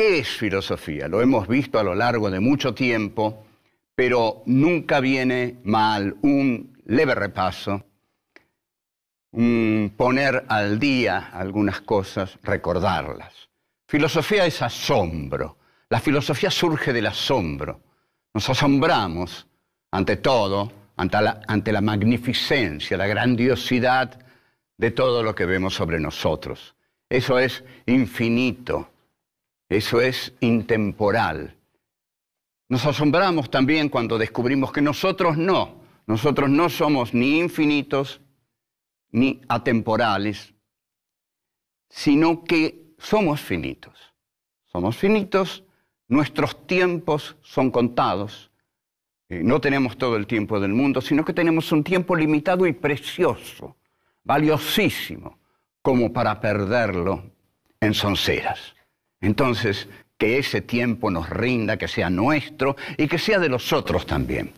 ¿Qué es filosofía? Lo hemos visto a lo largo de mucho tiempo, pero nunca viene mal un leve repaso, poner al día algunas cosas, recordarlas. Filosofía es asombro. La filosofía surge del asombro. Nos asombramos ante todo, ante la, ante la magnificencia, la grandiosidad de todo lo que vemos sobre nosotros. Eso es infinito, eso es intemporal. Nos asombramos también cuando descubrimos que nosotros no, nosotros no somos ni infinitos ni atemporales, sino que somos finitos. Somos finitos, nuestros tiempos son contados. Eh, no tenemos todo el tiempo del mundo, sino que tenemos un tiempo limitado y precioso, valiosísimo, como para perderlo en sonceras. Entonces, que ese tiempo nos rinda, que sea nuestro y que sea de los otros también.